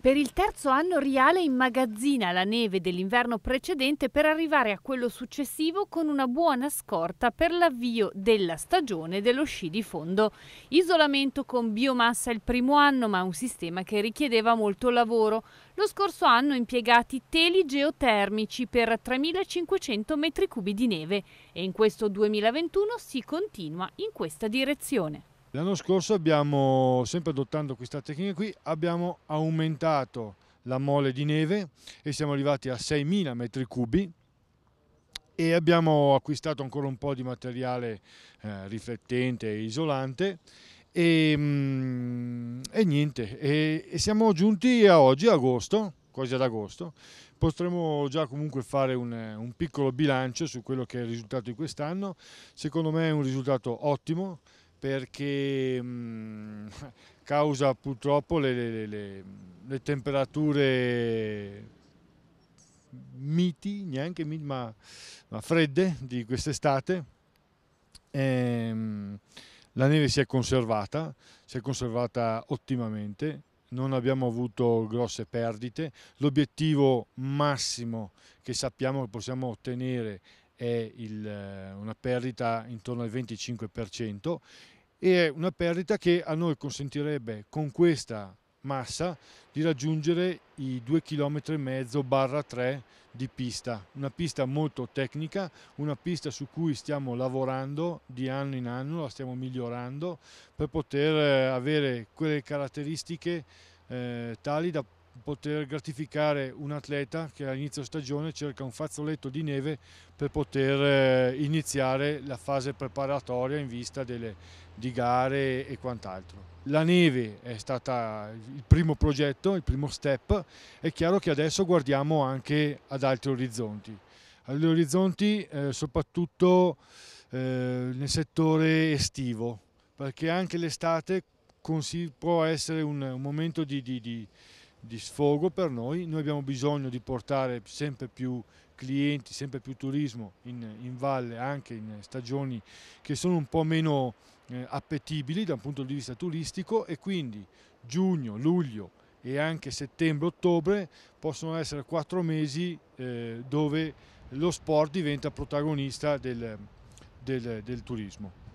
Per il terzo anno Riale immagazzina la neve dell'inverno precedente per arrivare a quello successivo con una buona scorta per l'avvio della stagione dello sci di fondo. Isolamento con biomassa il primo anno, ma un sistema che richiedeva molto lavoro. Lo scorso anno impiegati teli geotermici per 3.500 metri cubi di neve e in questo 2021 si continua in questa direzione. L'anno scorso abbiamo, sempre adottando questa tecnica qui, abbiamo aumentato la mole di neve e siamo arrivati a 6.000 metri cubi e abbiamo acquistato ancora un po' di materiale eh, riflettente e isolante e, mm, e niente, e, e, siamo giunti a oggi, agosto, quasi ad agosto, potremmo già comunque fare un, un piccolo bilancio su quello che è il risultato di quest'anno, secondo me è un risultato ottimo, perché mh, mm, causa purtroppo le, le, le, temperature miti, neanche miti, ma, ma fredde di quest'estate. Ehm, la neve si è conservata, si è conservata ottimamente, non abbiamo avuto grosse perdite. L'obiettivo massimo che sappiamo che possiamo ottenere è il, eh, una perdita intorno al 25% e è una perdita che a noi consentirebbe con questa massa di raggiungere i 2,5 km barra 3 di pista, una pista molto tecnica, una pista su cui stiamo lavorando di anno in anno, la stiamo migliorando per poter eh, avere quelle caratteristiche eh, tali da poter gratificare un atleta che all'inizio stagione cerca un fazzoletto di neve per poter eh, iniziare la fase preparatoria in vista delle, di gare e quant'altro. La neve è stata il primo progetto, il primo step, è chiaro che adesso guardiamo anche ad altri orizzonti. Ad orizzonti eh, soprattutto eh, nel settore estivo, perché anche l'estate può essere un, un momento di, di, di di sfogo per noi, noi abbiamo bisogno di portare sempre più clienti, sempre più turismo in, in valle, anche in stagioni che sono un po' meno eh, appetibili da un punto di vista turistico e quindi giugno, luglio e anche settembre, ottobre possono essere quattro mesi eh, dove lo sport diventa protagonista del, del, del turismo.